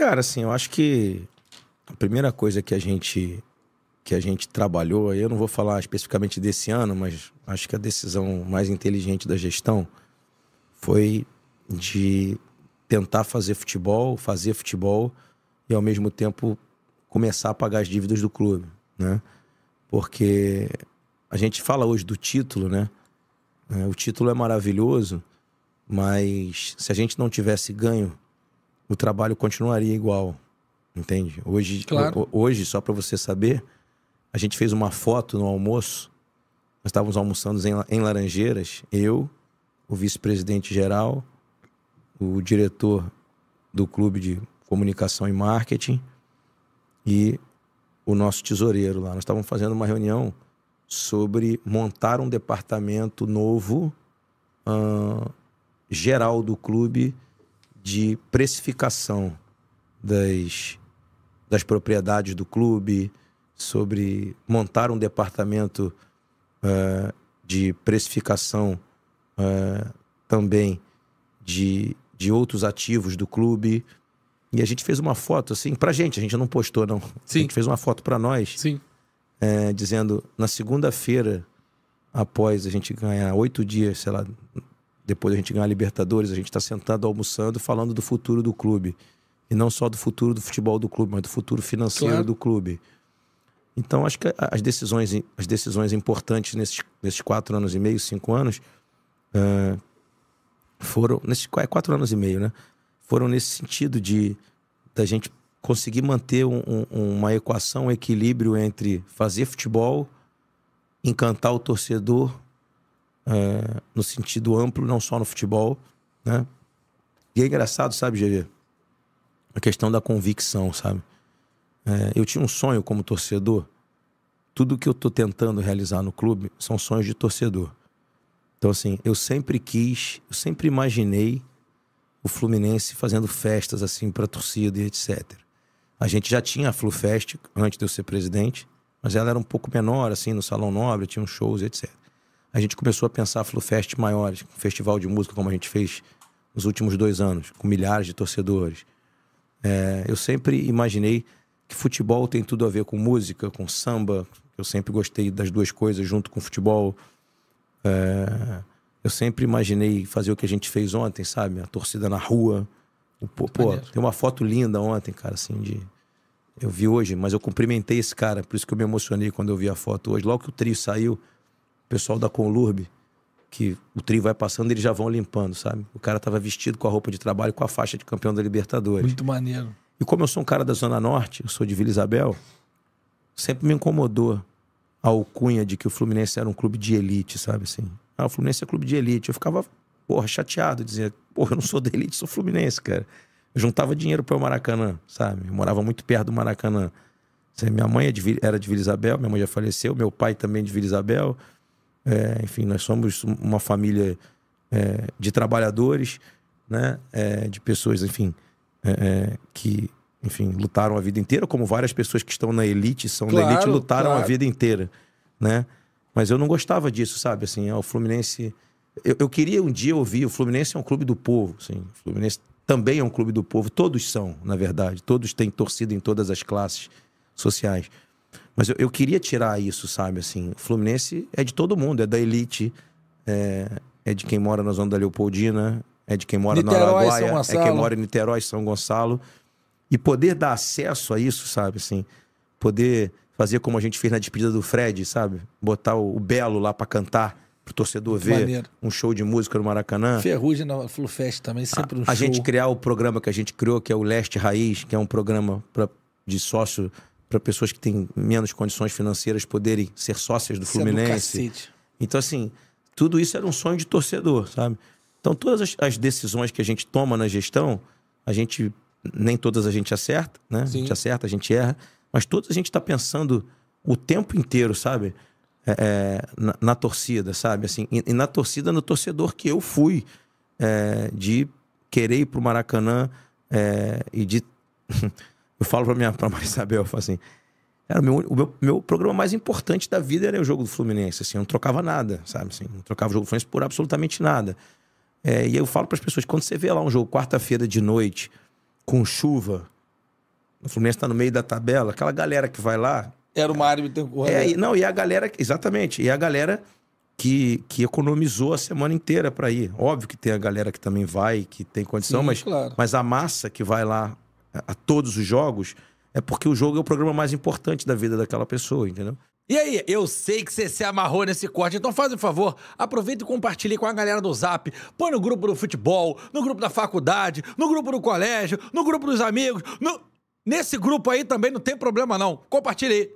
Cara, assim, eu acho que a primeira coisa que a gente que a gente trabalhou, eu não vou falar especificamente desse ano, mas acho que a decisão mais inteligente da gestão foi de tentar fazer futebol, fazer futebol e ao mesmo tempo começar a pagar as dívidas do clube, né? Porque a gente fala hoje do título, né? É, o título é maravilhoso, mas se a gente não tivesse ganho o trabalho continuaria igual. Entende? Hoje, claro. hoje só para você saber, a gente fez uma foto no almoço. Nós estávamos almoçando em, em Laranjeiras, eu, o vice-presidente geral, o diretor do clube de comunicação e marketing e o nosso tesoureiro lá. Nós estávamos fazendo uma reunião sobre montar um departamento novo uh, geral do clube de precificação das, das propriedades do clube, sobre montar um departamento uh, de precificação uh, também de, de outros ativos do clube. E a gente fez uma foto, assim, pra gente, a gente não postou, não. Sim. A gente fez uma foto para nós. Sim. Eh, dizendo, na segunda-feira, após a gente ganhar oito dias, sei lá, depois a gente ganhar a Libertadores, a gente está sentado almoçando falando do futuro do clube. E não só do futuro do futebol do clube, mas do futuro financeiro claro. do clube. Então, acho que as decisões, as decisões importantes nesses, nesses quatro anos e meio, cinco anos, uh, foram. Nesses é, quatro anos e meio, né? Foram nesse sentido de da gente conseguir manter um, um, uma equação, um equilíbrio entre fazer futebol, encantar o torcedor é, no sentido amplo, não só no futebol, né? E é engraçado, sabe, GV? A questão da convicção, sabe? É, eu tinha um sonho como torcedor. Tudo que eu tô tentando realizar no clube são sonhos de torcedor. Então, assim, eu sempre quis, eu sempre imaginei o Fluminense fazendo festas, assim, pra torcida e etc. A gente já tinha a Flufest antes de eu ser presidente, mas ela era um pouco menor, assim, no Salão Nobre, tinha uns shows e etc a gente começou a pensar Flufest maiores, um festival de música como a gente fez nos últimos dois anos, com milhares de torcedores. É, eu sempre imaginei que futebol tem tudo a ver com música, com samba. Eu sempre gostei das duas coisas junto com futebol. É, eu sempre imaginei fazer o que a gente fez ontem, sabe? A torcida na rua. O, pô, pô, tem uma foto linda ontem, cara, assim, de. Eu vi hoje, mas eu cumprimentei esse cara, por isso que eu me emocionei quando eu vi a foto hoje. Logo que o trio saiu, pessoal da Conlurb, que o trio vai passando, eles já vão limpando, sabe? O cara tava vestido com a roupa de trabalho, com a faixa de campeão da Libertadores. Muito maneiro. E como eu sou um cara da Zona Norte, eu sou de Vila Isabel, sempre me incomodou a alcunha de que o Fluminense era um clube de elite, sabe assim? Ah, o Fluminense é clube de elite. Eu ficava, porra, chateado, dizia, porra, eu não sou da elite, sou Fluminense, cara. Eu juntava dinheiro para o Maracanã, sabe? Eu morava muito perto do Maracanã. Minha mãe é era de Vila Isabel, minha mãe já faleceu, meu pai também é de Vila Isabel. É, enfim, nós somos uma família é, de trabalhadores, né? É, de pessoas, enfim, é, é, que enfim, lutaram a vida inteira, como várias pessoas que estão na elite, são claro, da elite, lutaram claro. a vida inteira, né? Mas eu não gostava disso, sabe? Assim, é, o Fluminense... Eu, eu, queria um dia ouvir, o Fluminense é um clube do povo, sim. O Fluminense também é um clube do povo, todos são, na verdade. Todos têm torcida em todas as classes sociais. Mas eu, eu queria tirar isso, sabe? Assim, o Fluminense é de todo mundo, é da elite, é, é de quem mora na zona da Leopoldina, é de quem mora Niterói, na Araguaia, é quem mora em Niterói, São Gonçalo. E poder dar acesso a isso, sabe? Assim, poder fazer como a gente fez na despedida do Fred, sabe? Botar o, o Belo lá para cantar, pro torcedor Muito ver maneiro. um show de música no Maracanã. Ferrugem na Flufest também, sempre um a, show. A gente criar o programa que a gente criou, que é o Leste Raiz, que é um programa pra, de sócio para pessoas que têm menos condições financeiras poderem ser sócias do é Fluminense. É então, assim, tudo isso era um sonho de torcedor, sabe? Então, todas as, as, decisões que a gente toma na gestão, a gente nem todas a gente acerta, né? Sim. A gente acerta, a gente erra, mas todas a gente está pensando o tempo inteiro, sabe? É, é, na, na, torcida, sabe? Assim, e, e, na torcida, no torcedor que eu fui, é, de querer ir para o Maracanã é, e de Eu falo pra minha pra Marisabel, eu falo assim. Era o meu, o meu, meu, programa mais importante da vida era o jogo do Fluminense. Assim, eu não trocava nada, sabe? Assim, não trocava o jogo do Fluminense por absolutamente nada. É, e eu falo para as pessoas: quando você vê lá um jogo quarta-feira de noite, com chuva, o Fluminense está no meio da tabela, aquela galera que vai lá. Era uma árbitro correndo. É, não, e a galera, exatamente, e a galera que, que economizou a semana inteira para ir. Óbvio que tem a galera que também vai, que tem condição, Sim, mas, claro. mas a massa que vai lá a, todos os jogos, é porque o jogo é o programa mais importante da vida daquela pessoa, entendeu? E aí, eu sei que você se amarrou nesse corte, então faz um favor, aproveita e compartilhe com a galera do Zap. Põe no grupo do futebol, no grupo da faculdade, no grupo do colégio, no grupo dos amigos. No... Nesse grupo aí também não tem problema não. Compartilhe aí.